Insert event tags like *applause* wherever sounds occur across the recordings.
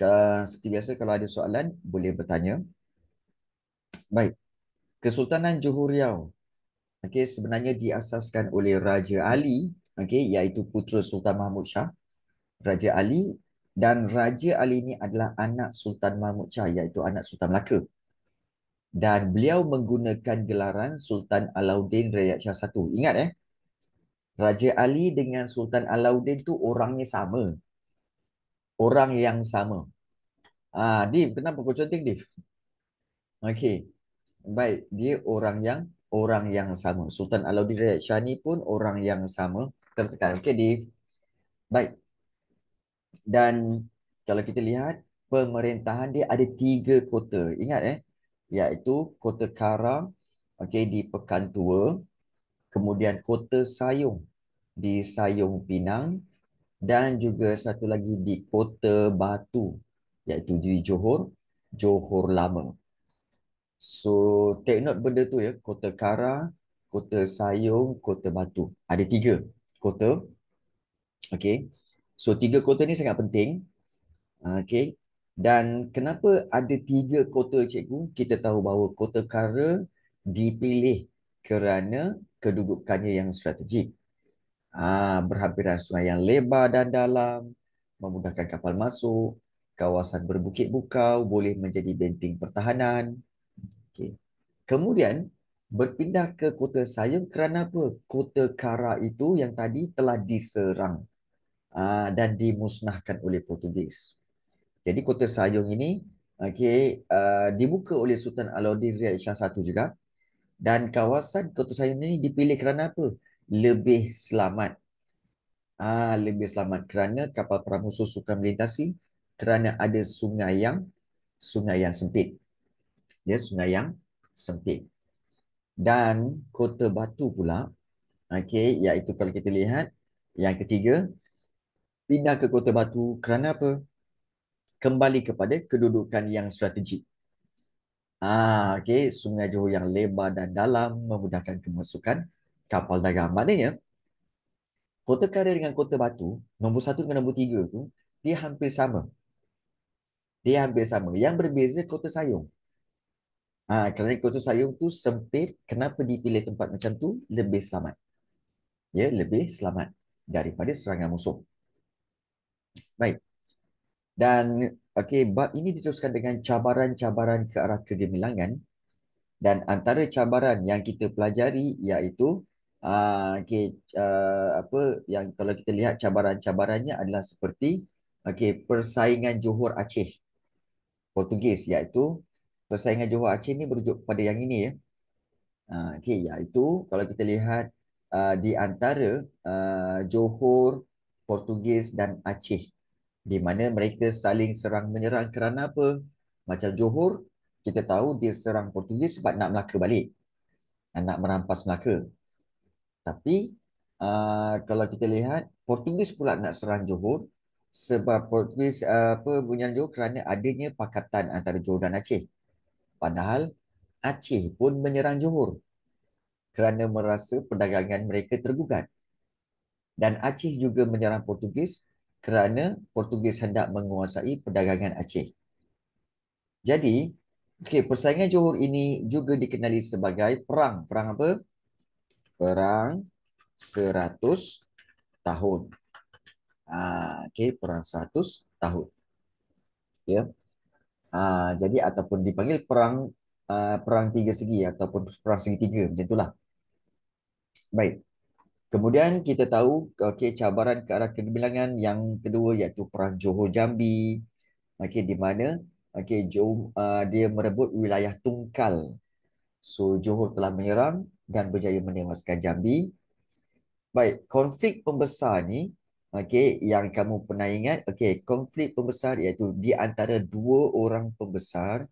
Kan, seperti biasa kalau ada soalan boleh bertanya. Baik. Kesultanan Johor Riau. Okey, sebenarnya diasaskan oleh Raja Ali, okey, iaitu putra Sultan Mahmud Shah. Raja Ali dan Raja Ali ini adalah anak Sultan Mahmud Shah iaitu anak Sultan Melaka. Dan beliau menggunakan gelaran Sultan Alauddin Rakyat Shah I. Ingat eh, Raja Ali dengan Sultan Alauddin tu orangnya sama orang yang sama. Ah, uh, Div, kenapa kau conteng Div? Okey. Baik, dia orang yang orang yang sama. Sultan Alauddin Riyad Shani pun orang yang sama tertekan. Okey, Div. Baik. Dan kalau kita lihat pemerintahan dia ada tiga kota. Ingat eh, iaitu Kota Karam okey di Pekan Tua, kemudian Kota Sayung di Sayung Pinang, dan juga satu lagi di Kota Batu iaitu di Johor, Johor Lama. So, take note benda tu ya, Kota Kara, Kota Sayong, Kota Batu. Ada tiga kota. Okay. So, tiga kota ni sangat penting. Okay. Dan kenapa ada tiga kota, cikgu? Kita tahu bahawa Kota Kara dipilih kerana kedudukannya yang strategik. Ah, berhampiran sungai yang lebar dan dalam, memudahkan kapal masuk, kawasan berbukit bukau boleh menjadi benteng pertahanan. Okay, Kemudian berpindah ke kota Sayung kerana apa? Kota Kara itu yang tadi telah diserang ha, dan dimusnahkan oleh Portugis. Jadi kota Sayung ini okay, uh, ha, dibuka oleh Sultan Alauddin Riyad Shah satu juga dan kawasan kota Sayung ini dipilih kerana apa? lebih selamat. Ah, lebih selamat kerana kapal perang musuh suka melintasi kerana ada sungai yang sungai yang sempit. Ya, sungai yang sempit. Dan kota batu pula, okey, iaitu kalau kita lihat yang ketiga, pindah ke kota batu kerana apa? Kembali kepada kedudukan yang strategik. Ah, okay sungai Johor yang lebar dan dalam memudahkan kemasukan kapal dagang. Maknanya, kota Kara dengan kota Batu, nombor satu dengan nombor tiga tu, dia hampir sama. Dia hampir sama. Yang berbeza, kota Sayung. Ha, kerana kota Sayung tu sempit, kenapa dipilih tempat macam tu? Lebih selamat. Ya, lebih selamat daripada serangan musuh. Baik. Dan okay bab ini diteruskan dengan cabaran-cabaran ke arah kegemilangan dan antara cabaran yang kita pelajari iaitu Ah, okay, uh, apa yang kalau kita lihat cabaran-cabarannya adalah seperti okay, persaingan Johor Aceh Portugis iaitu persaingan Johor Aceh ini berujuk pada yang ini ya. Uh, okay, iaitu kalau kita lihat uh, di antara uh, Johor, Portugis dan Aceh di mana mereka saling serang menyerang kerana apa? Macam Johor, kita tahu dia serang Portugis sebab nak Melaka balik. Nak merampas Melaka. Tapi uh, kalau kita lihat Portugis pula nak serang Johor sebab Portugis uh, apa bunyian Johor kerana adanya pakatan antara Johor dan Aceh. Padahal Aceh pun menyerang Johor kerana merasa perdagangan mereka tergugat. Dan Aceh juga menyerang Portugis kerana Portugis hendak menguasai perdagangan Aceh. Jadi, okay, persaingan Johor ini juga dikenali sebagai perang. Perang apa? perang 100 tahun. Ah, okay, perang 100 tahun. Ya. Yeah. jadi ataupun dipanggil perang ah, perang tiga segi ataupun perang segi tiga macam itulah. Baik. Kemudian kita tahu okey cabaran ke arah kegemilangan yang kedua iaitu perang Johor Jambi. Okey di mana okey uh, dia merebut wilayah Tungkal. So Johor telah menyerang dan berjaya menewaskan Jambi. Baik, konflik pembesar ni okey yang kamu pernah ingat okey konflik pembesar iaitu di antara dua orang pembesar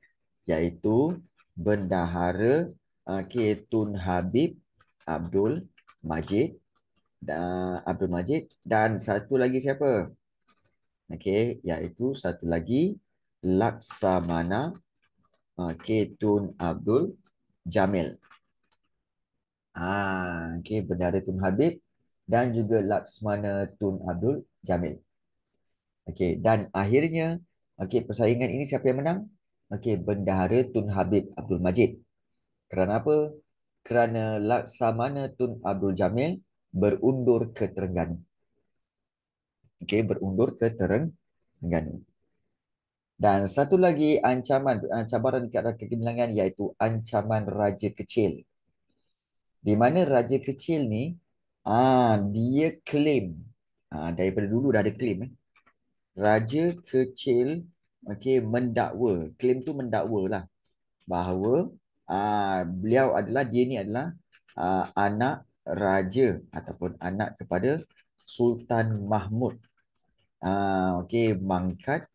iaitu bendahara okey Tun Habib Abdul Majid dan Abdul Majid dan satu lagi siapa? Okey iaitu satu lagi Laksamana okey Tun Abdul Jamil. Ha, okay, Bendahara Tun Habib dan juga Laksmana Tun Abdul Jamil. Okay, dan akhirnya okay, persaingan ini siapa yang menang? Okay, Bendahara Tun Habib Abdul Majid. Kerana apa? Kerana Laksamana Tun Abdul Jamil berundur ke Terengganu. Okay, berundur ke Terengganu. Dan satu lagi ancaman, cabaran dekat rakyat kemilangan iaitu ancaman Raja Kecil di mana raja kecil ni ah dia claim ah daripada dulu dah ada claim eh raja kecil okey mendakwa claim tu mendakwa lah bahawa ah beliau adalah dia ni adalah ah, anak raja ataupun anak kepada sultan mahmud ah okey mangkat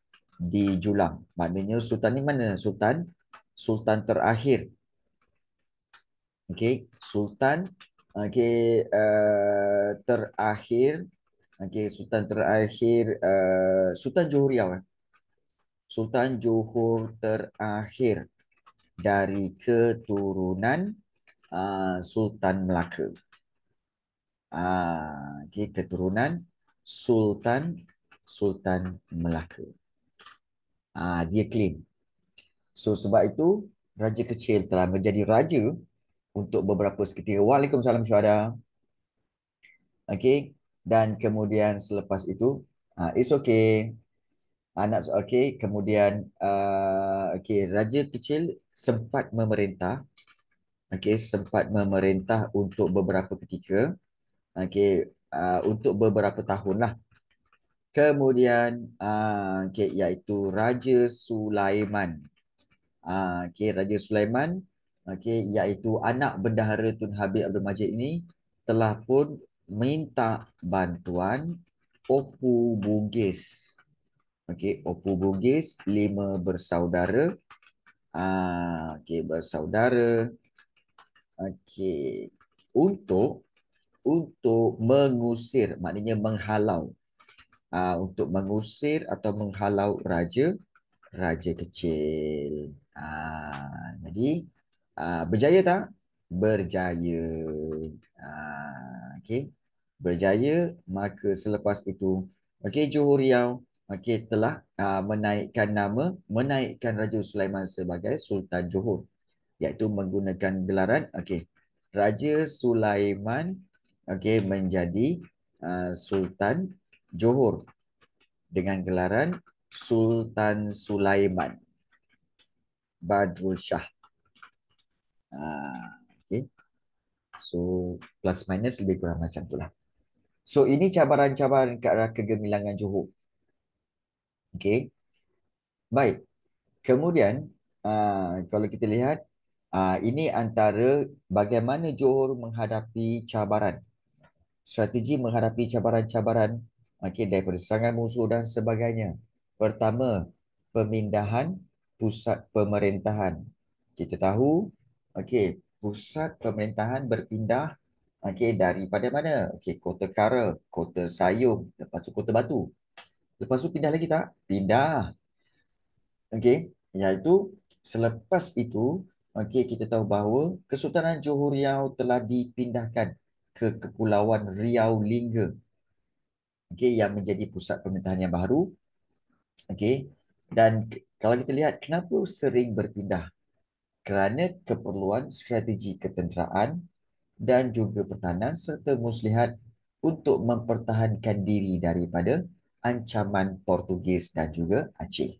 di julang maknanya sultan ni mana sultan sultan terakhir okay sultan okay uh, eh, terakhir okay sultan terakhir uh, sultan johor ya sultan johor terakhir dari keturunan uh, sultan melaka uh, ah, okay keturunan sultan sultan melaka uh, dia claim so sebab itu raja kecil telah menjadi raja untuk beberapa seketika. Waalaikumsalam syuhada. Okay. Dan kemudian selepas itu, uh, it's okay. Anak ah, uh, okay. Kemudian, uh, ah, okay, raja kecil sempat memerintah. Okay, sempat memerintah untuk beberapa ketika. Okay, uh, untuk beberapa tahun lah. Kemudian, uh, okay, yaitu Raja Sulaiman. Uh, okay, Raja Sulaiman okey iaitu anak bendahara Tun Habib Abdul Majid ini telah pun minta bantuan Opu Bugis. Okey, Opu Bugis lima bersaudara. Ah, okey bersaudara. Okey. Untuk untuk mengusir, maknanya menghalau. Ah, untuk mengusir atau menghalau raja raja kecil. Ah, jadi Ah, berjaya tak? Berjaya. Uh, ah, okay. Berjaya, maka selepas itu, okay, Johor Riau okay, telah uh, menaikkan nama, menaikkan Raja Sulaiman sebagai Sultan Johor. Iaitu menggunakan gelaran, okay, Raja Sulaiman okay, menjadi uh, Sultan Johor dengan gelaran Sultan Sulaiman Badrul Shah. Ha, okay. So plus minus lebih kurang macam itulah. So ini cabaran-cabaran ke arah kegemilangan Johor. Okay. Baik. Kemudian uh, kalau kita lihat uh, ini antara bagaimana Johor menghadapi cabaran. Strategi menghadapi cabaran-cabaran okay, daripada serangan musuh dan sebagainya. Pertama, pemindahan pusat pemerintahan. Kita tahu okey pusat pemerintahan berpindah okey daripada mana okey kota kara kota sayung lepas tu kota batu lepas tu pindah lagi tak pindah okey iaitu selepas itu okey kita tahu bahawa kesultanan johor riau telah dipindahkan ke kepulauan riau lingga okey yang menjadi pusat pemerintahan yang baru okey dan kalau kita lihat kenapa sering berpindah kerana keperluan strategi ketenteraan dan juga pertahanan serta muslihat untuk mempertahankan diri daripada ancaman Portugis dan juga Aceh.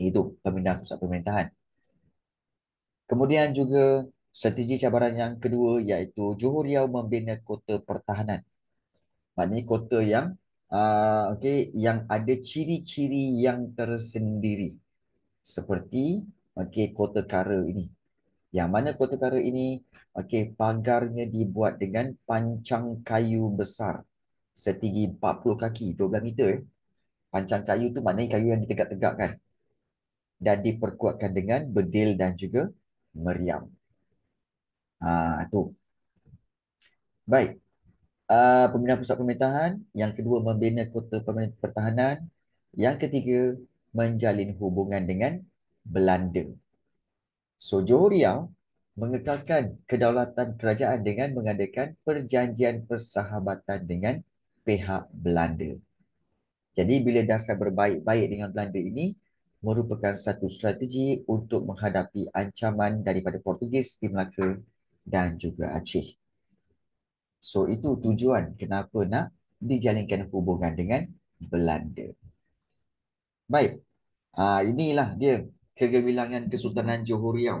Itu pemindahan pusat pemerintahan. Kemudian juga strategi cabaran yang kedua iaitu Johor Riau membina kota pertahanan. Maknanya kota yang uh, ah, okay, yang ada ciri-ciri yang tersendiri. Seperti okey kota kara ini yang mana kota kara ini okey pagarnya dibuat dengan pancang kayu besar setinggi 40 kaki 12 meter eh. pancang kayu tu maknanya kayu yang ditegak-tegak kan dan diperkuatkan dengan bedil dan juga meriam ha tu baik Uh, ah, pembina pusat pemerintahan, yang kedua membina kota pertahanan, yang ketiga menjalin hubungan dengan Belanda. So Johor Riau mengekalkan kedaulatan kerajaan dengan mengadakan perjanjian persahabatan dengan pihak Belanda. Jadi bila dasar berbaik-baik dengan Belanda ini merupakan satu strategi untuk menghadapi ancaman daripada Portugis di Melaka dan juga Aceh. So itu tujuan kenapa nak dijalinkan hubungan dengan Belanda. Baik, ah inilah dia kegemilangan Kesultanan Johor Riau.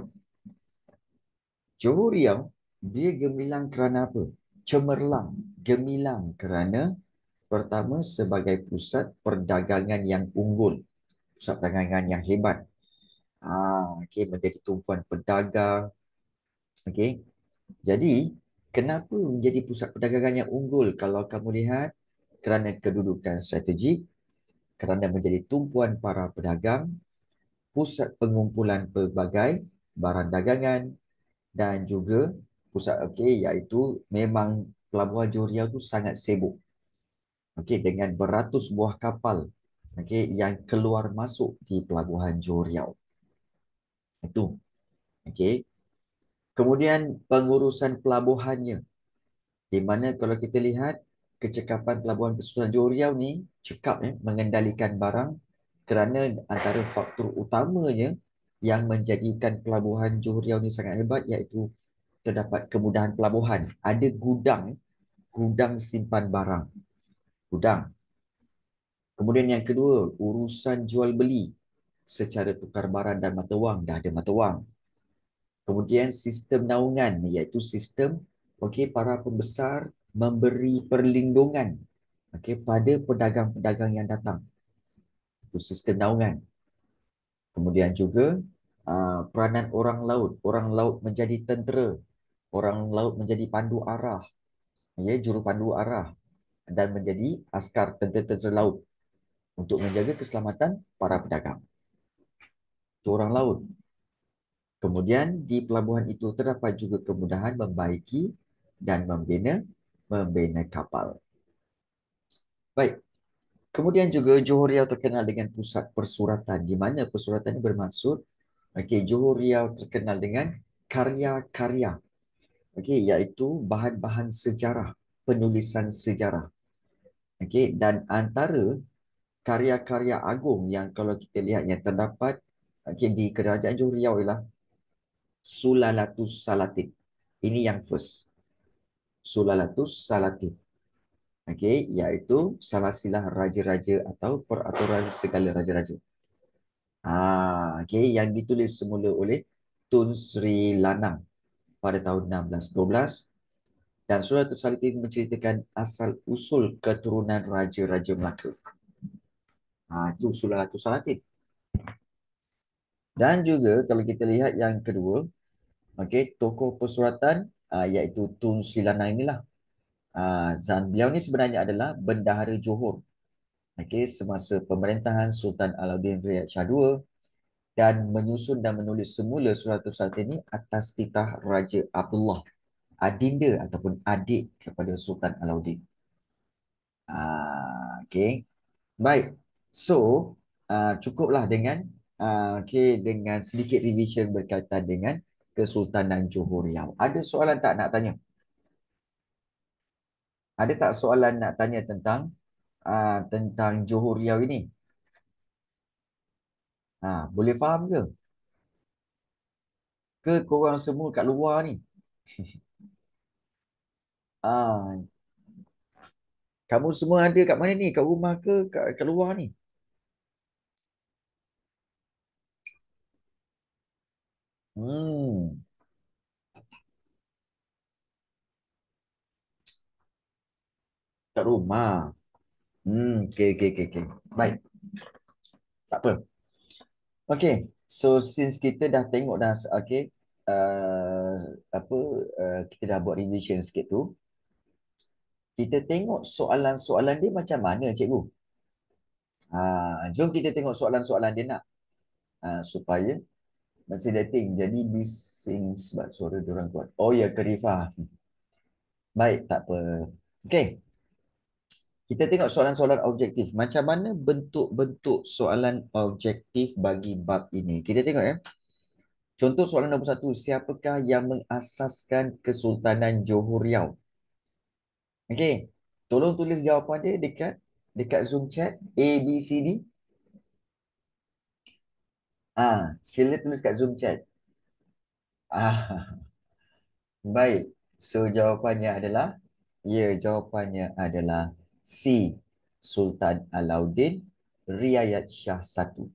Johor Riau dia gemilang kerana apa? Cemerlang, gemilang kerana pertama sebagai pusat perdagangan yang unggul, pusat perdagangan yang hebat. Ah, okey menjadi tumpuan pedagang. okay. Jadi, kenapa menjadi pusat perdagangan yang unggul kalau kamu lihat kerana kedudukan strategik, kerana menjadi tumpuan para pedagang pusat pengumpulan pelbagai barang dagangan dan juga pusat okey iaitu memang pelabuhan Johor Riau tu sangat sibuk. Okey dengan beratus buah kapal okey yang keluar masuk di pelabuhan Johor Riau. Itu. Okey. Kemudian pengurusan pelabuhannya. Di mana kalau kita lihat kecekapan pelabuhan Kesultanan Johor Riau ni cekap ya eh, mengendalikan barang kerana antara faktor utamanya yang menjadikan pelabuhan Johor Riau ni sangat hebat iaitu terdapat kemudahan pelabuhan. Ada gudang, gudang simpan barang. Gudang. Kemudian yang kedua, urusan jual beli secara tukar barang dan mata wang dah ada mata wang. Kemudian sistem naungan iaitu sistem okey para pembesar memberi perlindungan okey pada pedagang-pedagang yang datang khusus kenaungan. Kemudian juga ah, peranan orang laut. Orang laut menjadi tentera. Orang laut menjadi pandu arah. Ya, juru pandu arah. Dan menjadi askar tentera-tentera laut. Untuk menjaga keselamatan para pedagang. Itu orang laut. Kemudian di pelabuhan itu terdapat juga kemudahan membaiki dan membina membina kapal. Baik, Kemudian juga Johor Riau terkenal dengan pusat persuratan di mana persuratan ini bermaksud okey Johor Riau terkenal dengan karya-karya. Okey iaitu bahan-bahan sejarah, penulisan sejarah. Okey dan antara karya-karya agung yang kalau kita lihat yang terdapat okey di kerajaan Johor Riau ialah Sulalatus Salatin. Ini yang first. Sulalatus Salatin okay, iaitu salasilah raja-raja atau peraturan segala raja-raja. Ah, ha, okay, yang ditulis semula oleh Tun Sri Lanang pada tahun 1612 dan surat tersalit menceritakan asal usul keturunan raja-raja Melaka. Ah, itu surat tersalit. Dan juga kalau kita lihat yang kedua, okay, tokoh persuratan uh, iaitu Tun Sri Lanang inilah Ah, dan beliau ni sebenarnya adalah bendahara Johor okey semasa pemerintahan Sultan Alauddin Riyad Shah II dan menyusun dan menulis semula surat surat ini atas titah Raja Abdullah adinda ataupun adik kepada Sultan Alauddin. Ah, okay. Baik. So, uh, cukuplah dengan uh, ah, okay, dengan sedikit revision berkaitan dengan Kesultanan Johor Riau. Ada soalan tak nak tanya? ada tak soalan nak tanya tentang uh, tentang Johor Riau ini? Ha, boleh faham ke? Ke korang semua kat luar ni? ha, *laughs* kamu semua ada kat mana ni? Kat rumah ke kat, kat luar ni? Hmm. Kat rumah. Hmm, okay, okay, okay, okay. Baik. Tak apa. Okay, so since kita dah tengok dah, okay, uh, apa, uh, kita dah buat revision sikit tu, kita tengok soalan-soalan dia macam mana, cikgu? uh, jom kita tengok soalan-soalan dia nak. Uh, supaya, masih dating, jadi bising sebab suara orang kuat. Oh ya, yeah, Kerifah. Baik, tak apa. Okay, kita tengok soalan-soalan objektif. Macam mana bentuk-bentuk soalan objektif bagi bab ini? Kita tengok ya. Eh? Contoh soalan nombor satu. Siapakah yang mengasaskan Kesultanan Johor Riau? Okey. Tolong tulis jawapan dia dekat dekat Zoom chat. A, B, C, D. Ah, sila tulis kat Zoom chat. *laughs* Ah. Baik. So jawapannya adalah ya, yeah, jawapannya adalah Si Sultan Alauddin Riayat Shah satu.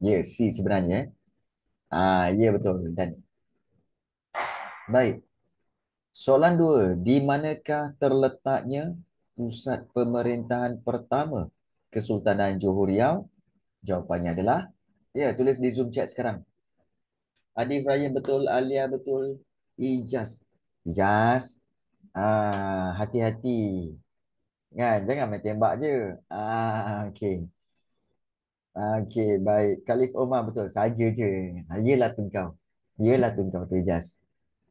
Ya, si sebenarnya. Eh. Ah, ya betul dan Baik. Soalan dua, di manakah terletaknya pusat pemerintahan pertama Kesultanan Johor Riau? Jawapannya adalah, ya tulis di Zoom chat sekarang. Adi Ryan betul, Alia betul, Ijaz. Ijaz, ah, hati-hati. Kan, jangan main tembak je. Ah, okey. okay, baik. Khalif Omar betul. Saja je. Yalah tu kau. Yalah tu kau tu just.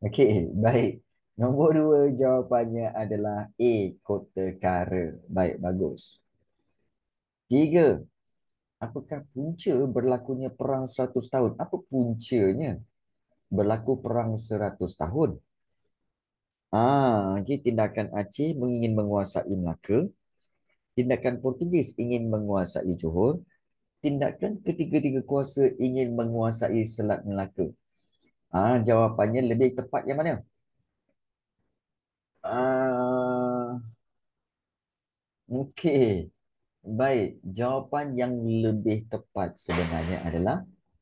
Okey, baik. Nombor dua jawapannya adalah A. Kota Kara. Baik, bagus. Tiga. Apakah punca berlakunya perang seratus tahun? Apa puncanya berlaku perang seratus tahun? Ah, jadi tindakan Aceh ingin menguasai Melaka. Tindakan Portugis ingin menguasai Johor. Tindakan ketiga-tiga kuasa ingin menguasai Selat Melaka. Ah, jawapannya lebih tepat yang mana? Ah, ha, okay. Baik, jawapan yang lebih tepat sebenarnya adalah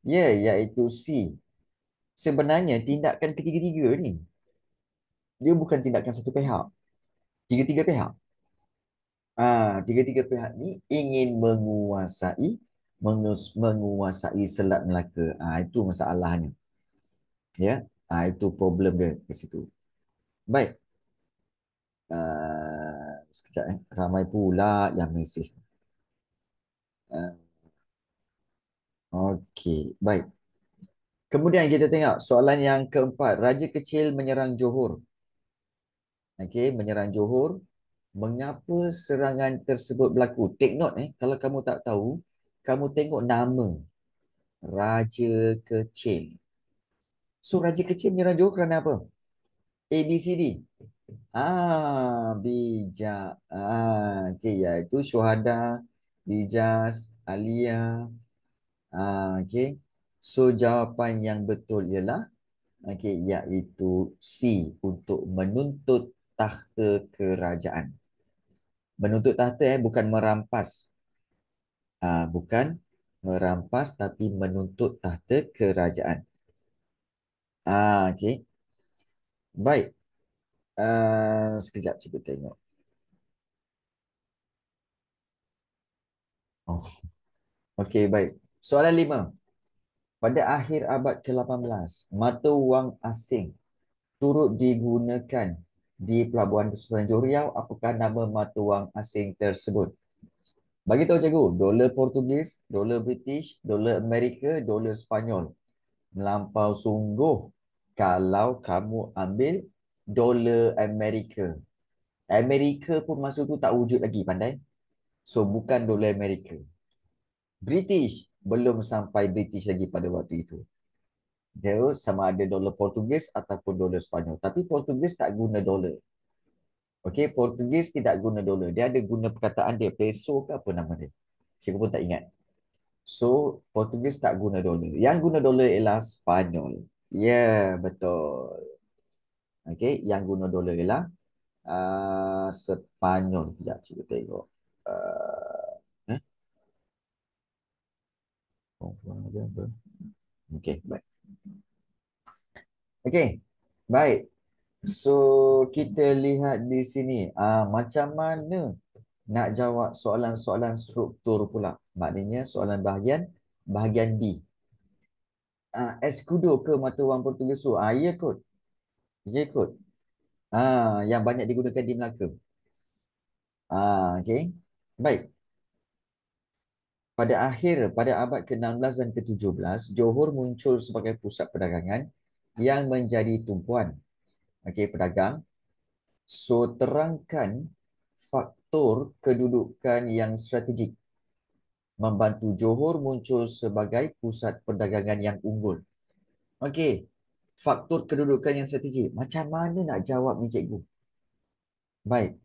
ya, yeah, iaitu C. Sebenarnya tindakan ketiga-tiga ni dia bukan tindakan satu pihak. Tiga-tiga pihak. Ah, tiga-tiga pihak ni ingin menguasai menguasai Selat Melaka. Ah, itu masalahnya. Ya, ah, itu problem dia ke situ. Baik. Ah, sekejap eh. Ramai pula yang mesej. Ah. Okey, baik. Kemudian kita tengok soalan yang keempat. Raja kecil menyerang Johor okey menyerang Johor mengapa serangan tersebut berlaku take note eh kalau kamu tak tahu kamu tengok nama raja kecil so raja kecil menyerang Johor kerana apa a b c d ah bijak ah okey iaitu syuhada bijas alia ah okey so jawapan yang betul ialah okey iaitu c untuk menuntut takhta kerajaan. Menuntut takhta eh bukan merampas. Uh, bukan merampas tapi menuntut takhta kerajaan. Ah uh, okey. Baik. Uh, sekejap cuba tengok. Oh. Okey baik. Soalan lima. Pada akhir abad ke-18, mata wang asing turut digunakan di Pelabuhan Kesultanan Riau, apakah nama mata wang asing tersebut? Bagi tahu cikgu, dolar Portugis, dolar British, dolar Amerika, dolar Spanyol. Melampau sungguh kalau kamu ambil dolar Amerika. Amerika pun masa tu tak wujud lagi, pandai? So, bukan dolar Amerika. British, belum sampai British lagi pada waktu itu dia sama ada dolar Portugis ataupun dolar Sepanyol. Tapi Portugis tak guna dolar. Okey, Portugis tidak guna dolar. Dia ada guna perkataan dia, peso ke apa nama dia. Saya pun tak ingat. So, Portugis tak guna dolar. Yang guna dolar ialah Sepanyol. Ya, yeah, betul. Okey, yang guna dolar ialah uh, Sepanyol. Sekejap, cuba tengok. Uh, eh? Oh, apa? Okey, baik. Okay, baik. So, kita lihat di sini uh, macam mana nak jawab soalan-soalan struktur pula. Maknanya soalan bahagian, bahagian B. Uh, Escudo ke mata wang Portugisu? Uh, ah, ya kot. Ya kot. Ah, yang banyak digunakan di Melaka. Ah, okay. Baik. Pada akhir, pada abad ke-16 dan ke-17, Johor muncul sebagai pusat perdagangan yang menjadi tumpuan okey pedagang so terangkan faktor kedudukan yang strategik membantu Johor muncul sebagai pusat perdagangan yang unggul okey faktor kedudukan yang strategik macam mana nak jawab ni cikgu baik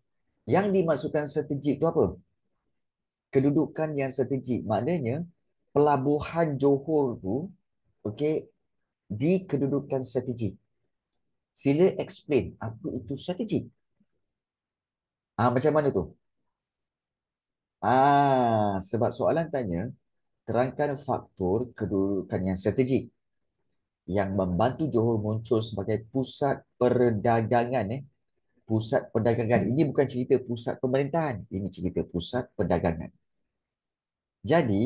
yang dimasukkan strategik tu apa kedudukan yang strategik maknanya pelabuhan Johor tu okey di kedudukan strategi. Sila explain apa itu strategi. Ah ha, macam mana tu? Ah ha, sebab soalan tanya terangkan faktor kedudukan yang strategik yang membantu Johor muncul sebagai pusat perdagangan eh pusat perdagangan ini bukan cerita pusat pemerintahan ini cerita pusat perdagangan jadi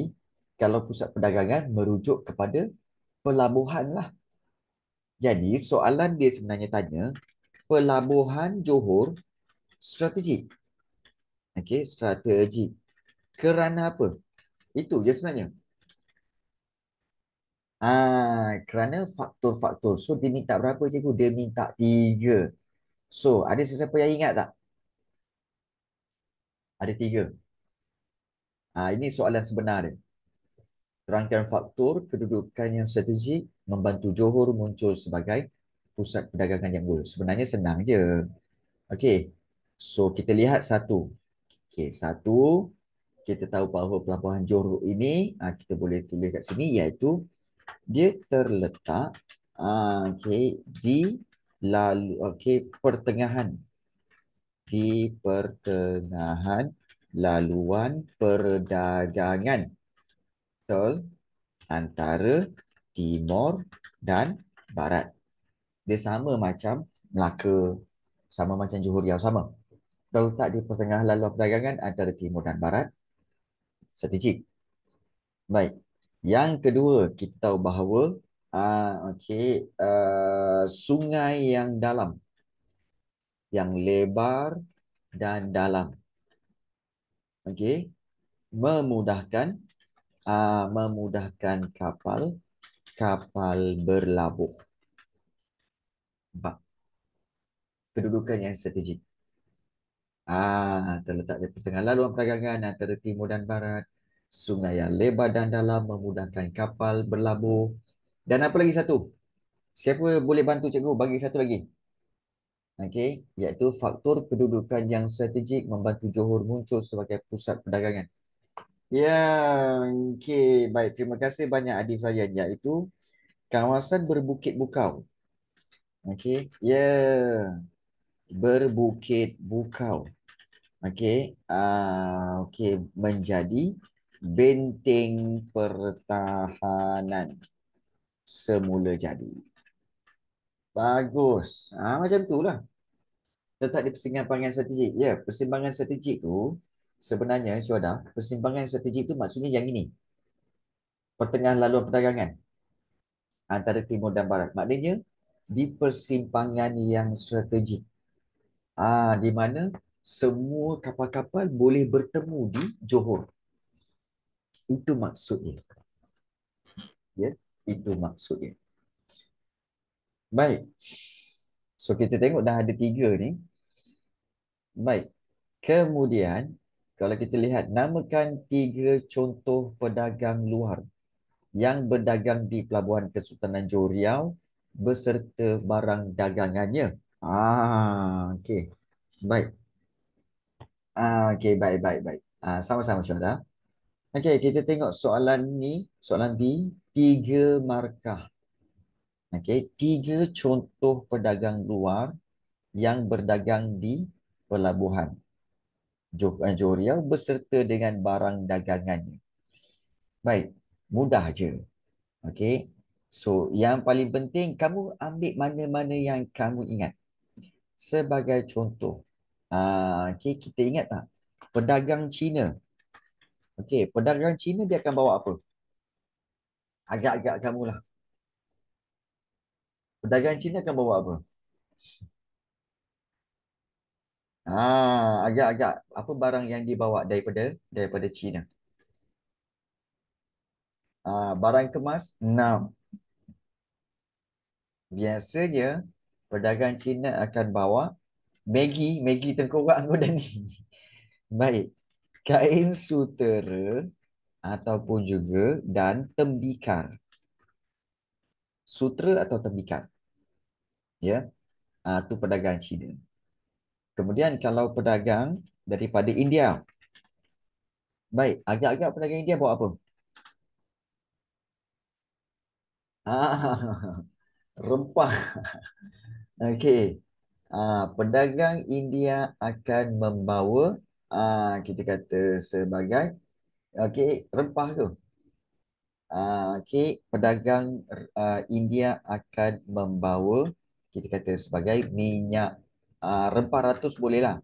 kalau pusat perdagangan merujuk kepada pelabuhan lah. Jadi soalan dia sebenarnya tanya, pelabuhan Johor strategik. Okey, strategik. Kerana apa? Itu je sebenarnya. Ah, kerana faktor-faktor. So dia minta berapa cikgu? Dia minta tiga. So ada sesiapa yang ingat tak? Ada tiga. Ah, ini soalan sebenar dia rangkaian faktor kedudukan yang strategik membantu Johor muncul sebagai pusat perdagangan yang unggul. Sebenarnya senang je. Okey. So kita lihat satu. Okey, satu kita tahu bahawa pelabuhan Johor ini ah, kita boleh tulis kat sini iaitu dia terletak ah, okey di lalu okey pertengahan di pertengahan laluan perdagangan Betul. Antara timur dan barat. Dia sama macam Melaka. Sama macam Johor Riau. Sama. tak di pertengahan lalu perdagangan antara timur dan barat. Strategik. Baik. Yang kedua, kita tahu bahawa uh, ah, okay, uh, ah, sungai yang dalam. Yang lebar dan dalam. okey Memudahkan uh, memudahkan kapal kapal berlabuh. Bak. Kedudukan yang strategik. Ah, terletak di pertengahan laluan perdagangan antara timur dan barat. Sungai yang lebar dan dalam memudahkan kapal berlabuh. Dan apa lagi satu? Siapa boleh bantu cikgu bagi satu lagi? Okey, iaitu faktor kedudukan yang strategik membantu Johor muncul sebagai pusat perdagangan. Ya, okay. Baik, terima kasih banyak Adif Rayyan iaitu kawasan berbukit bukau. Okey. Ya. Yeah. Berbukit bukau. Okey. Ah, uh, okey menjadi benteng pertahanan semula jadi. Bagus. Ah ha, macam itulah. Tetap di persimpangan strategik. Ya, yeah, persimpangan strategik tu sebenarnya eh, Syuhada, persimpangan strategik itu maksudnya yang ini. Pertengahan laluan perdagangan antara timur dan barat. Maknanya di persimpangan yang strategik. Ah, di mana semua kapal-kapal boleh bertemu di Johor. Itu maksudnya. Ya, yeah, itu maksudnya. Baik. So kita tengok dah ada tiga ni. Baik. Kemudian kalau kita lihat namakan tiga contoh pedagang luar yang berdagang di pelabuhan Kesultanan Johor Riau beserta barang dagangannya. Ah, okay, Baik. Ah, okay, baik, baik, baik. Ah, sama-sama Syuhada. Okey, kita tengok soalan ni, soalan B, tiga markah. Okay, tiga contoh pedagang luar yang berdagang di pelabuhan. Johor eh, Riau berserta dengan barang dagangannya. Baik, mudah je. Okey. So, yang paling penting kamu ambil mana-mana yang kamu ingat. Sebagai contoh, ah, okay, kita ingat tak? Pedagang Cina. Okey, pedagang Cina dia akan bawa apa? Agak-agak kamu lah. Pedagang Cina akan bawa apa? Ah, agak-agak apa barang yang dibawa daripada daripada China? Ah, barang kemas 6. Biasanya pedagang China akan bawa Maggi, Maggi tengkorak aku *laughs* dah ni. Baik. Kain sutera ataupun juga dan tembikar. Sutera atau tembikar. Ya. Ah, tu pedagang China. Kemudian kalau pedagang daripada India. Baik, agak-agak pedagang India buat apa? Ah, *laughs* rempah. *laughs* Okey. Ah, pedagang India akan membawa ah kita kata sebagai okey, rempah tu. Ah, okey, pedagang ah, India akan membawa kita kata sebagai minyak Ah, rempah ratus bolehlah.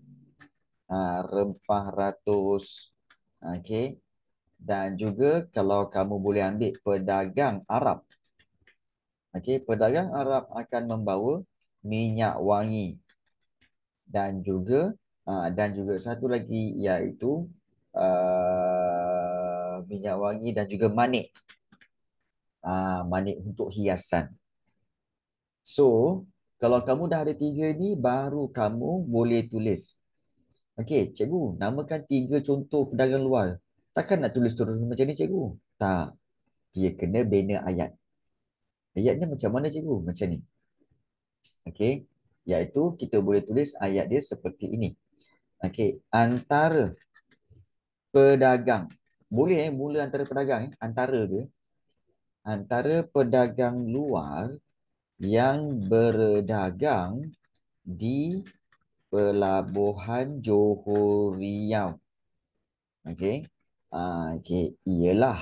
Uh, rempah ratus. okay. Dan juga kalau kamu boleh ambil pedagang Arab. okay. pedagang Arab akan membawa minyak wangi. Dan juga uh, dan juga satu lagi iaitu uh, minyak wangi dan juga manik. Uh, manik untuk hiasan. So, kalau kamu dah ada tiga ni, baru kamu boleh tulis. Okey, cikgu, namakan tiga contoh pedagang luar. Takkan nak tulis terus macam ni, cikgu? Tak. Dia kena bina ayat. Ayatnya macam mana, cikgu? Macam ni. Okey. Iaitu kita boleh tulis ayat dia seperti ini. Okey. Antara pedagang. Boleh eh? Mula antara pedagang. Eh? Antara dia. Antara pedagang luar yang berdagang di pelabuhan Johor Riau. Okey. Ah uh, okey, ialah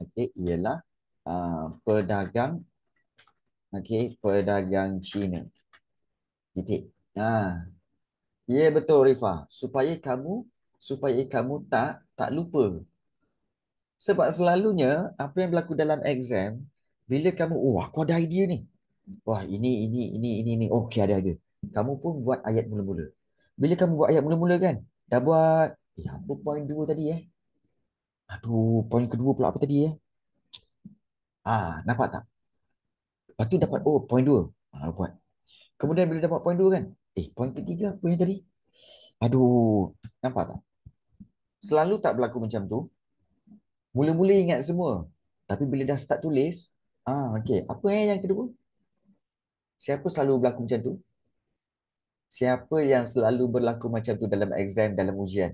okey, ialah ah uh, pedagang okey, pedagang Cina. Titik. Ah. Uh. Ya yeah, betul Rifa. supaya kamu supaya kamu tak tak lupa. Sebab selalunya apa yang berlaku dalam exam bila kamu oh aku ada idea ni wah ini ini ini ini ini. oh, okay ada ada kamu pun buat ayat mula-mula bila kamu buat ayat mula-mula kan dah buat eh apa poin dua tadi eh aduh poin kedua pula apa tadi eh ah nampak tak lepas tu dapat oh poin dua ah, buat kemudian bila dapat poin dua kan eh poin ketiga apa yang tadi aduh nampak tak selalu tak berlaku macam tu mula-mula ingat semua tapi bila dah start tulis Ah, okey. Apa eh yang kedua? Siapa selalu berlaku macam tu? Siapa yang selalu berlaku macam tu dalam exam, dalam ujian?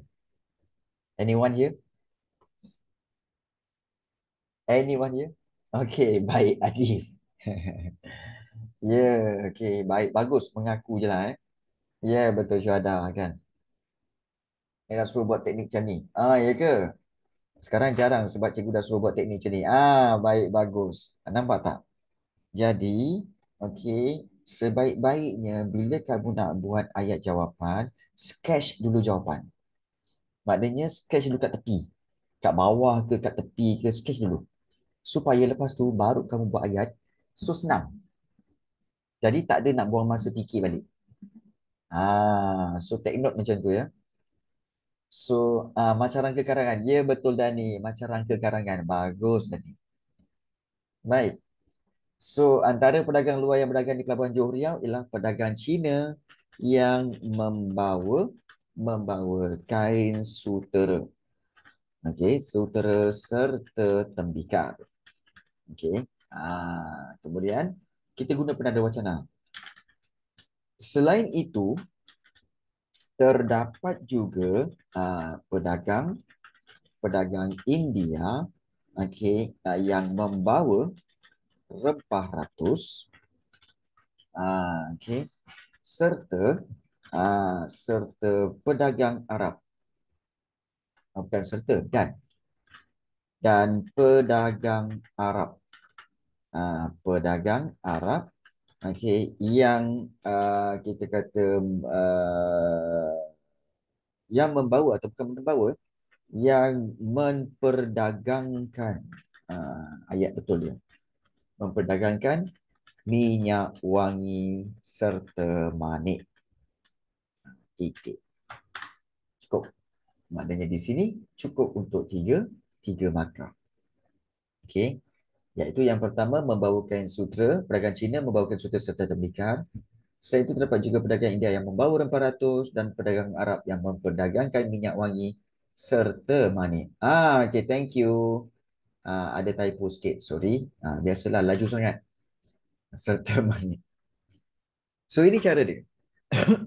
Anyone here? Anyone here? Okey, *laughs* baik Adif. *laughs* ya, yeah, okey, baik. Bagus mengaku je lah eh. Ya, yeah, betul Syuhada kan. Saya suruh buat teknik macam ni. Ah, ya ke? Sekarang jarang sebab cikgu dah suruh buat teknik macam ni. Ah, baik, bagus. Nampak tak? Jadi, okey, sebaik-baiknya bila kamu nak buat ayat jawapan, sketch dulu jawapan. Maknanya sketch dulu kat tepi. Kat bawah ke, kat tepi ke, sketch dulu. Supaya lepas tu baru kamu buat ayat, so senang. Jadi tak ada nak buang masa fikir balik. Ah, so take note macam tu ya. So, uh, macam rangka karangan. Ya, betul Dani. Macam rangka karangan. Bagus Dani. Baik. So, antara pedagang luar yang berdagang di Pelabuhan Johor Riau ialah pedagang Cina yang membawa membawa kain sutera. Okey, sutera serta tembikar. Okey. Ah, kemudian kita guna penanda wacana. Selain itu, terdapat juga Uh, pedagang pedagang India okey uh, yang membawa rempah ratus uh, okey serta uh, serta pedagang Arab uh, bukan serta dan dan pedagang Arab uh, pedagang Arab okey yang uh, kita kata uh, yang membawa atau bukan membawa yang memperdagangkan uh, ayat betul dia memperdagangkan minyak wangi serta manik titik cukup maknanya di sini cukup untuk tiga tiga markah okey iaitu yang pertama membawakan sutra pedagang Cina membawakan sutra serta tembikar. Selain itu terdapat juga pedagang India yang membawa rempah ratus dan pedagang Arab yang memperdagangkan minyak wangi serta mani. Ah, okay, thank you. Ah, ada typo sikit, sorry. Ah, biasalah laju sangat. Serta *laughs* mani. So ini cara dia. *coughs*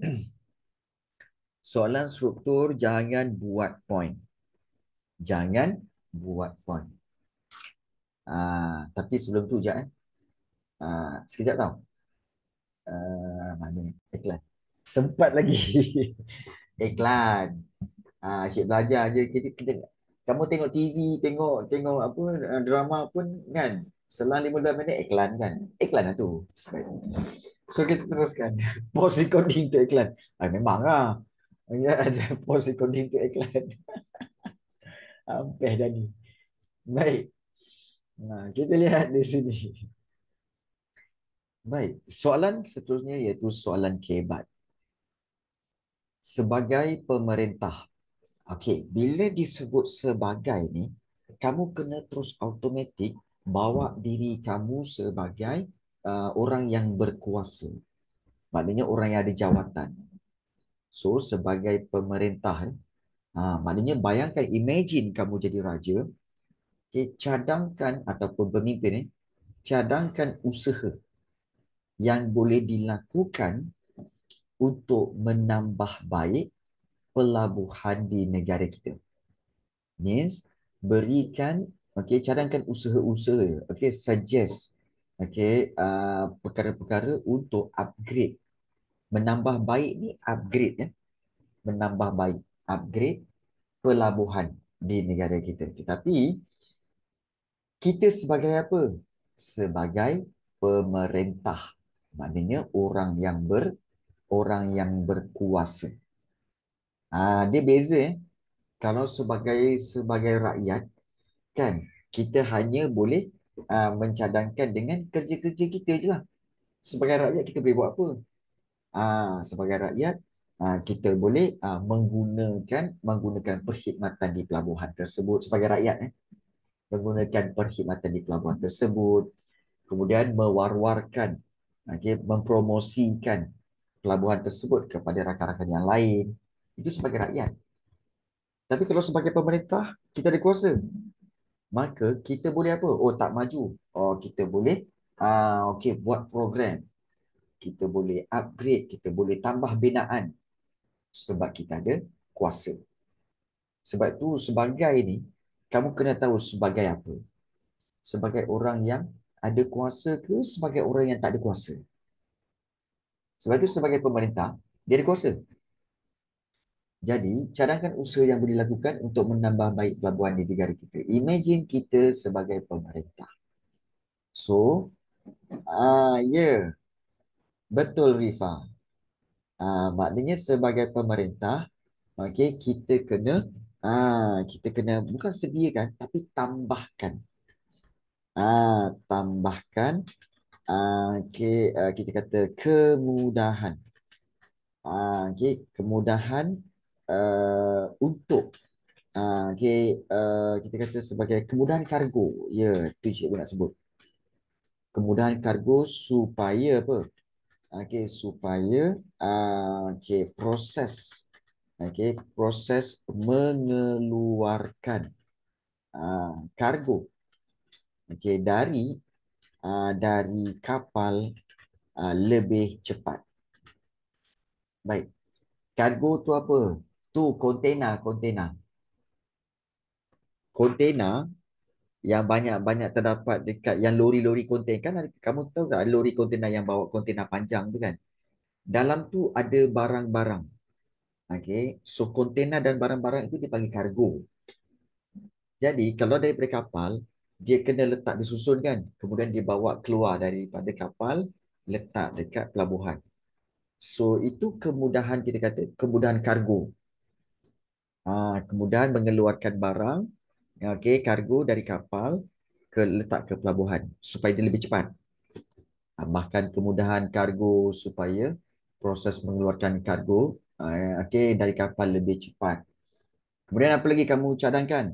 Soalan struktur jangan buat point. Jangan buat point. Ah, tapi sebelum tu je eh. Ah, sekejap tau. Ah, mana iklan sempat lagi *laughs* iklan ah asyik belajar aje kita, kita kamu tengok TV tengok tengok apa ah, drama pun kan selang 15 minit iklan kan iklan lah tu Baik. so kita teruskan *laughs* post recording tu iklan ah memang lah ya, *laughs* ada post recording tu iklan ampeh dah ni baik nah kita lihat di sini Baik, soalan seterusnya iaitu soalan kebat. Sebagai pemerintah, okay, bila disebut sebagai ni, kamu kena terus automatik bawa diri kamu sebagai uh, orang yang berkuasa. Maknanya orang yang ada jawatan. So, sebagai pemerintah, uh, maknanya bayangkan, imagine kamu jadi raja, okay, cadangkan ataupun pemimpin, eh, cadangkan usaha yang boleh dilakukan untuk menambah baik pelabuhan di negara kita. Means berikan okey cadangkan usaha-usaha okey suggest okey uh, perkara-perkara untuk upgrade menambah baik ni upgrade ya menambah baik upgrade pelabuhan di negara kita tetapi kita sebagai apa sebagai pemerintah maknanya orang yang ber orang yang berkuasa. Ah ha, dia beza eh. Kalau sebagai sebagai rakyat kan kita hanya boleh uh, mencadangkan dengan kerja-kerja kita je lah. Sebagai rakyat kita boleh buat apa? Ah sebagai rakyat uh, kita boleh uh, menggunakan menggunakan perkhidmatan di pelabuhan tersebut sebagai rakyat eh. Menggunakan perkhidmatan di pelabuhan tersebut kemudian mewar-warkan okay, mempromosikan pelabuhan tersebut kepada rakan-rakan yang lain. Itu sebagai rakyat. Tapi kalau sebagai pemerintah, kita ada kuasa. Maka kita boleh apa? Oh, tak maju. Oh, kita boleh ah okay buat program. Kita boleh upgrade, kita boleh tambah binaan sebab kita ada kuasa. Sebab tu sebagai ni kamu kena tahu sebagai apa? Sebagai orang yang ada kuasa ke sebagai orang yang tak ada kuasa? Sebab itu sebagai pemerintah, dia ada kuasa. Jadi, cadangkan usaha yang boleh dilakukan untuk menambah baik pelabuhan di negara kita. Imagine kita sebagai pemerintah. So, ah uh, ya. Yeah. Betul, Rifa. uh, maknanya sebagai pemerintah, okay, kita kena ah uh, kita kena bukan sediakan tapi tambahkan Ah, tambahkan ah, okay, ah, kita kata kemudahan. Ah, okay, kemudahan uh, untuk ah, okay, uh, kita kata sebagai kemudahan kargo. Ya, yeah, itu cikgu nak sebut. Kemudahan kargo supaya apa? Okay, ah, supaya uh, ah, okay, proses okay, proses mengeluarkan uh, kargo okey dari uh, dari kapal uh, lebih cepat baik kargo tu apa tu kontena kontena kontena yang banyak-banyak terdapat dekat yang lori-lori konten kan ada, kamu tahu tak lori kontena yang bawa kontena panjang tu kan dalam tu ada barang-barang okey so kontena dan barang-barang itu dipanggil kargo jadi kalau dari kapal dia kena letak disusun kan kemudian dibawa keluar daripada kapal letak dekat pelabuhan so itu kemudahan kita kata kemudahan kargo ha, kemudahan mengeluarkan barang okey kargo dari kapal ke letak ke pelabuhan supaya dia lebih cepat tambahkan kemudahan kargo supaya proses mengeluarkan kargo ha, okey dari kapal lebih cepat kemudian apa lagi kamu cadangkan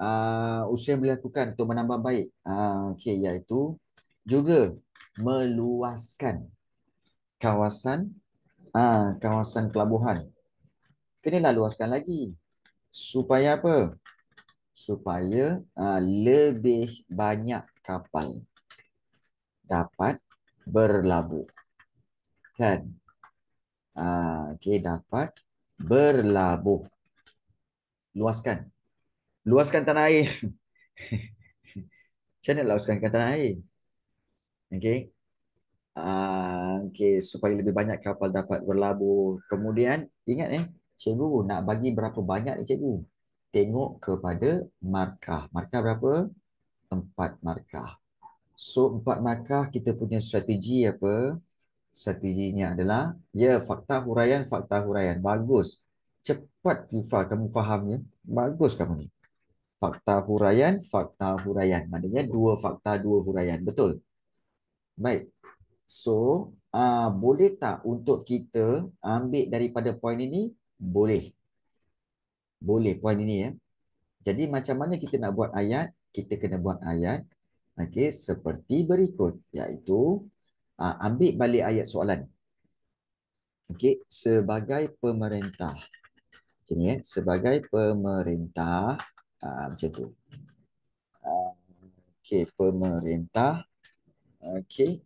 uh, usaha yang boleh lakukan untuk menambah baik uh, ah, okay, iaitu juga meluaskan kawasan uh, kawasan pelabuhan. Kenalah luaskan lagi. Supaya apa? Supaya uh, lebih banyak kapal dapat berlabuh. Kan? Uh, okay, dapat berlabuh. Luaskan luaskan tanah air. *laughs* Macam mana luaskan tanah air? Okay. Uh, ah, okay, supaya lebih banyak kapal dapat berlabuh. Kemudian, ingat eh, cikgu nak bagi berapa banyak ni cikgu? Tengok kepada markah. Markah berapa? Empat markah. So, empat markah kita punya strategi apa? Strateginya adalah, ya, yeah, fakta huraian, fakta huraian. Bagus. Cepat, Rifa, kamu faham ya? Bagus kamu ni fakta huraian, fakta huraian. Maknanya dua fakta, dua huraian. Betul. Baik. So, uh, boleh tak untuk kita ambil daripada poin ini? Boleh. Boleh poin ini ya. Jadi macam mana kita nak buat ayat? Kita kena buat ayat. Okey, seperti berikut. Iaitu, uh, ambil balik ayat soalan. Okey, sebagai pemerintah. Okey, eh. ya. sebagai pemerintah. Ha, macam tu. Ha, ah, okay, pemerintah. Okay.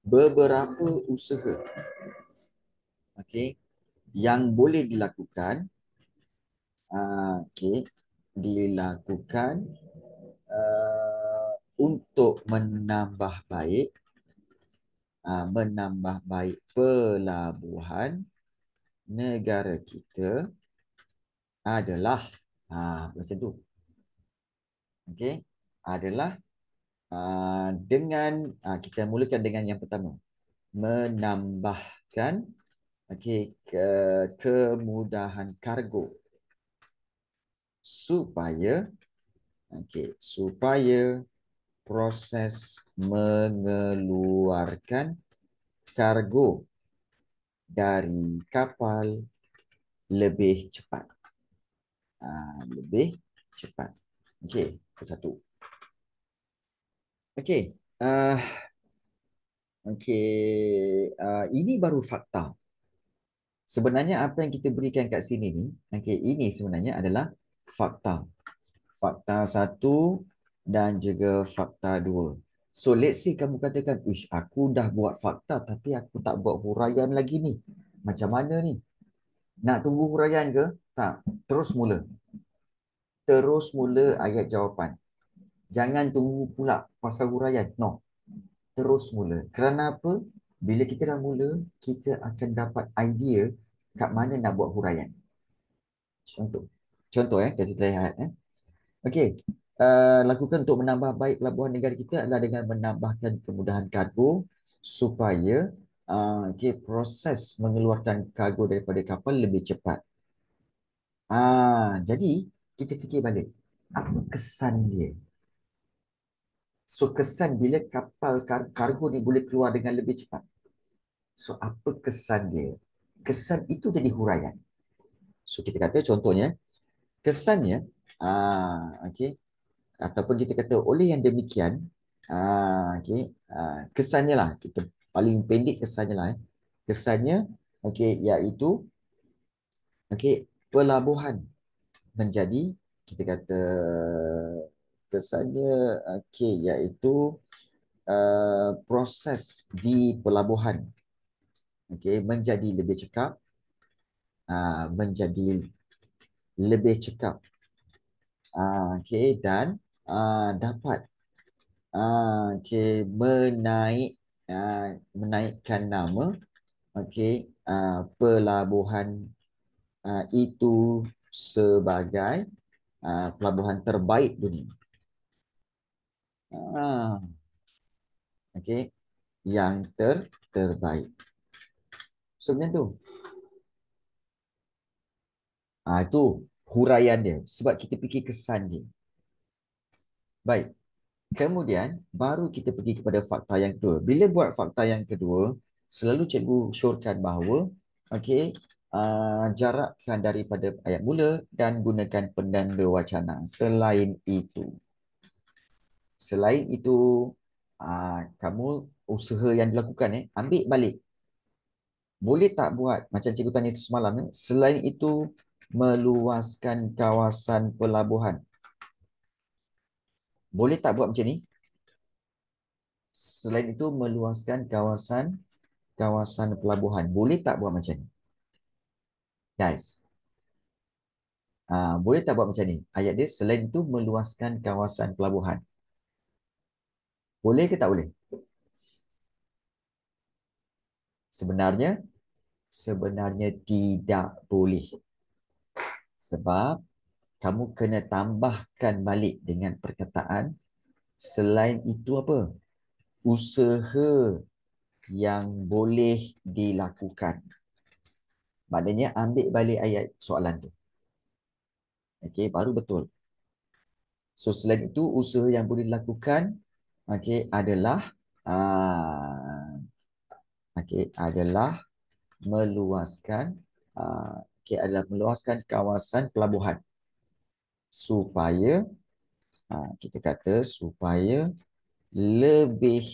Beberapa usaha. Okay. Yang boleh dilakukan. Ha, ah, okay. Dilakukan. Uh, untuk menambah baik. Ha, menambah baik pelabuhan negara kita adalah Ha, macam tu. Okey, adalah uh, dengan uh, kita mulakan dengan yang pertama. Menambahkan okey ke, kemudahan kargo supaya okey supaya proses mengeluarkan kargo dari kapal lebih cepat. Ah, lebih cepat. Okey, ke satu. Okey. Uh, Okey, uh, ini baru fakta. Sebenarnya apa yang kita berikan kat sini ni, okay, ini sebenarnya adalah fakta. Fakta satu dan juga fakta dua. So let's say kamu katakan, Ush, aku dah buat fakta tapi aku tak buat huraian lagi ni. Macam mana ni? Nak tunggu huraian ke? Tak, ha, terus mula. Terus mula ayat jawapan. Jangan tunggu pula pasal huraian. No. Terus mula. Kerana apa? Bila kita dah mula, kita akan dapat idea kat mana nak buat huraian. Contoh. Contoh eh, kita lihat eh. Okey. Uh, lakukan untuk menambah baik pelabuhan negara kita adalah dengan menambahkan kemudahan kargo supaya uh, okay, proses mengeluarkan kargo daripada kapal lebih cepat. Ah, jadi kita fikir balik apa kesan dia? So kesan bila kapal kar- kargo ni boleh keluar dengan lebih cepat. So apa kesan dia? Kesan itu jadi huraian. So kita kata contohnya kesannya ah ha, okay, ataupun kita kata oleh yang demikian ah ha, okay, ah kesannya lah kita paling pendek kesannya lah eh. kesannya okay, iaitu okey pelabuhan menjadi kita kata kesannya okey iaitu uh, proses di pelabuhan okey menjadi lebih cekap uh, menjadi lebih cekap uh, okey dan uh, dapat uh, okey menaik uh, menaikkan nama okey uh, pelabuhan Ah, itu sebagai ah, pelabuhan terbaik dunia. Ah, okay, yang ter terbaik. Sebenarnya so, tu. Ah itu huraian dia sebab kita fikir kesan dia. Baik. Kemudian baru kita pergi kepada fakta yang kedua. Bila buat fakta yang kedua, selalu cikgu syorkan bahawa okey, uh, jarakkan daripada ayat mula dan gunakan penanda wacana. Selain itu, selain itu, uh, kamu usaha yang dilakukan, eh, ambil balik. Boleh tak buat, macam cikgu tanya itu semalam, eh, selain itu, meluaskan kawasan pelabuhan. Boleh tak buat macam ni? Selain itu, meluaskan kawasan kawasan pelabuhan. Boleh tak buat macam ni? Guys, uh, boleh tak buat macam ni? Ayat dia selain itu meluaskan kawasan pelabuhan. Boleh ke tak boleh? Sebenarnya, sebenarnya tidak boleh. Sebab kamu kena tambahkan balik dengan perkataan selain itu apa? Usaha yang boleh dilakukan. Maknanya ambil balik ayat soalan tu. Okey, baru betul. So selain itu usaha yang boleh dilakukan okey adalah uh, okey adalah meluaskan uh, okey adalah meluaskan kawasan pelabuhan supaya uh, kita kata supaya lebih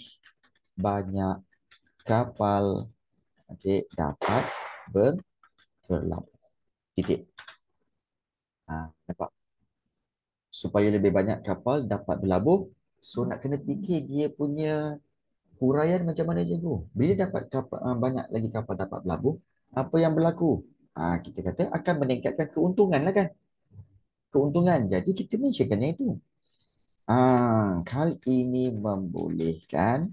banyak kapal okey dapat ber terlalu titik. Ha, nampak? Supaya lebih banyak kapal dapat berlabuh, so nak kena fikir dia punya huraian macam mana cikgu. Bila dapat kapal, ah, banyak lagi kapal dapat berlabuh, apa yang berlaku? Ha, kita kata akan meningkatkan keuntungan lah kan. Keuntungan. Jadi kita mentionkan yang itu. Ah, hal ini membolehkan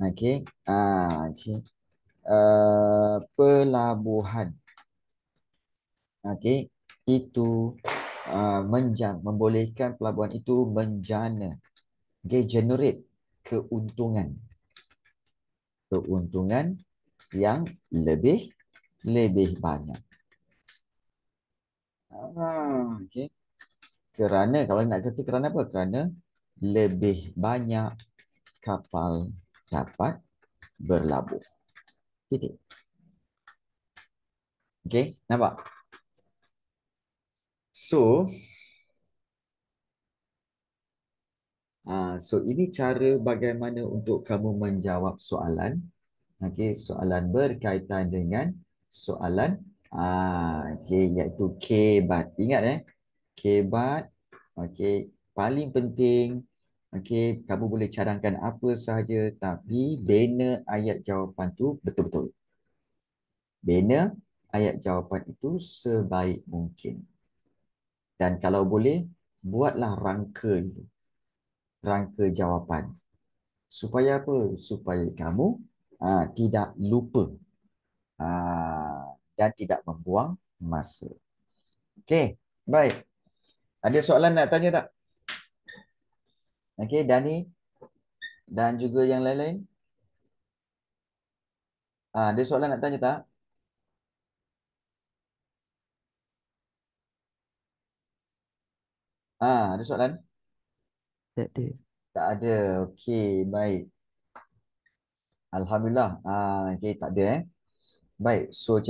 okay. Ah, okay. Uh, ah, pelabuhan okay, itu uh, menjang, membolehkan pelabuhan itu menjana, okay, generate keuntungan. Keuntungan yang lebih lebih banyak. Ah, okay. Kerana, kalau nak kata kerana apa? Kerana lebih banyak kapal dapat berlabuh. Titik. Okay, nampak? So, uh, so ini cara bagaimana untuk kamu menjawab soalan. Okay, soalan berkaitan dengan soalan ah okay, iaitu kebat. Ingat eh, kebat. Okay, paling penting. Okay, kamu boleh cadangkan apa sahaja tapi bina ayat jawapan tu betul-betul. Bina ayat jawapan itu sebaik mungkin dan kalau boleh buatlah rangka rangka jawapan supaya apa supaya kamu uh, tidak lupa uh, dan tidak membuang masa okey baik ada soalan nak tanya tak okey dani dan juga yang lain-lain uh, ada soalan nak tanya tak Ha, ada soalan? Tak ada. Tak ada. Okey, baik. Alhamdulillah. Ah, ha, okey, tak ada eh. Baik, so